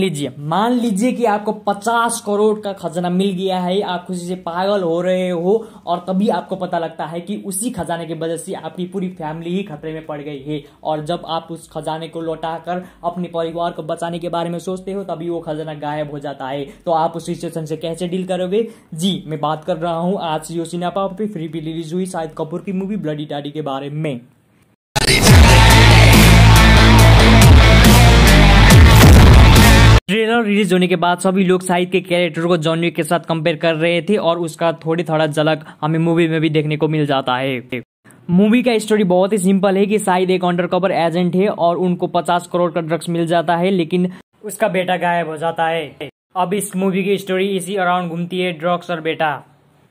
लीजिए मान लीजिए कि आपको 50 करोड़ का खजाना मिल गया है आप खुशी से पागल हो रहे हो और तभी आपको पता लगता है कि उसी खजाने की वजह से आपकी पूरी फैमिली ही खतरे में पड़ गई है और जब आप उस खजाने को लौटा कर अपने परिवार को बचाने के बारे में सोचते हो तभी वो खजाना गायब हो जाता है तो आप उस सिचुएशन से कैसे डील करोगे जी मैं बात कर रहा हूँ आज योशिनापा पे फ्री भी रिलीज हुई शाहिद कपूर की मूवी ब्लडी डाडी के बारे में ट्रेलर रिलीज होने के बाद सभी लोग शाहिद के कैरेक्टर को जॉनवी के साथ कंपेयर कर रहे थे और उसका थोड़ी थोड़ा झलक हमें मूवी में भी देखने को मिल जाता है मूवी का स्टोरी बहुत ही सिंपल है कि शाहिद एक अंडर कवर एजेंट है और उनको 50 करोड़ का ड्रग्स मिल जाता है लेकिन उसका बेटा गायब हो जाता है अब इस मूवी की स्टोरी इसी अराउंड घूमती है ड्रग्स और बेटा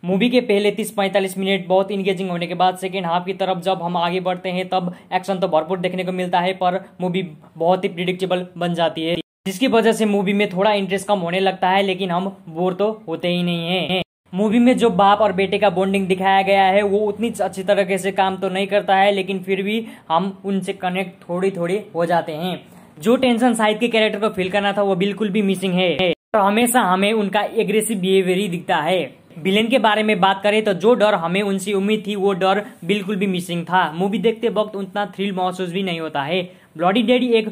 मूवी के पहले 30-45 मिनट बहुत इंगेजिंग होने के बाद सेकेंड हाफ की तरफ जब हम आगे बढ़ते हैं तब एक्शन तो भरपूर देखने को मिलता है पर मूवी बहुत ही प्रिडिक्टेबल बन जाती है जिसकी वजह से मूवी में थोड़ा इंटरेस्ट कम होने लगता है लेकिन हम बोर तो होते ही नहीं है मूवी में जो बाप और बेटे का बॉन्डिंग दिखाया गया है वो उतनी अच्छी तरीके से काम तो नहीं करता है लेकिन फिर भी हम उनसे कनेक्ट थोड़ी थोड़ी हो जाते हैं जो टेंशन शाहिद के कैरेक्टर को फील करना था वो बिल्कुल भी मिसिंग है और हमेशा हमें उनका एग्रेसिव बिहेवियर ही दिखता है विलेन के बारे में बात करें तो जो डर हमें उनसे उम्मीद थी वो डर बिल्कुल भी मिसिंग था मूवी देखते वक्त उतना थ्रिल महसूस भी नहीं होता है ब्लॉडी डेडी एक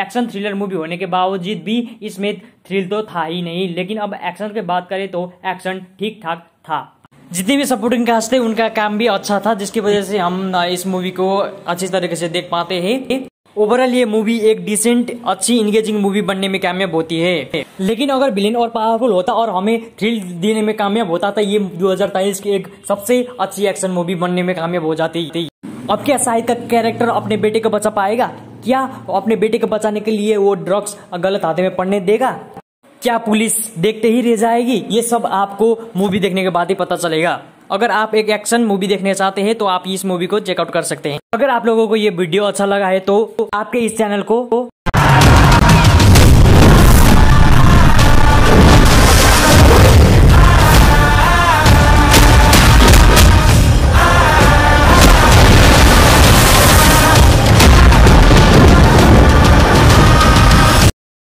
एक्शन थ्रिलर मूवी होने के बावजूद भी इसमें थ्रिल तो था ही नहीं लेकिन अब एक्शन की बात करें तो एक्शन ठीक ठाक था जितने भी सपोर्टिंग कास्ट थे उनका काम भी अच्छा था जिसकी वजह से हम इस मूवी को अच्छी तरीके से देख पाते हैं ओवरऑल ये मूवी एक डिसेंट अच्छी इंगेजिंग मूवी बनने में कामयाब होती है लेकिन अगर विलेन और पावरफुल होता और हमें थ्रिल देने में कामयाब होता तो ये दो की एक सबसे अच्छी एक्शन मूवी बनने में कामयाब हो जाती थी अब क्या शाहिद का कैरेक्टर अपने बेटे को बचा पाएगा क्या अपने बेटे को बचाने के लिए वो ड्रग्स गलत हाथे में पड़ने देगा क्या पुलिस देखते ही रह जाएगी ये सब आपको मूवी देखने के बाद ही पता चलेगा अगर आप एक एक्शन मूवी देखने चाहते हैं तो आप इस मूवी को चेकआउट कर सकते हैं अगर आप लोगों को ये वीडियो अच्छा लगा है तो आपके इस चैनल को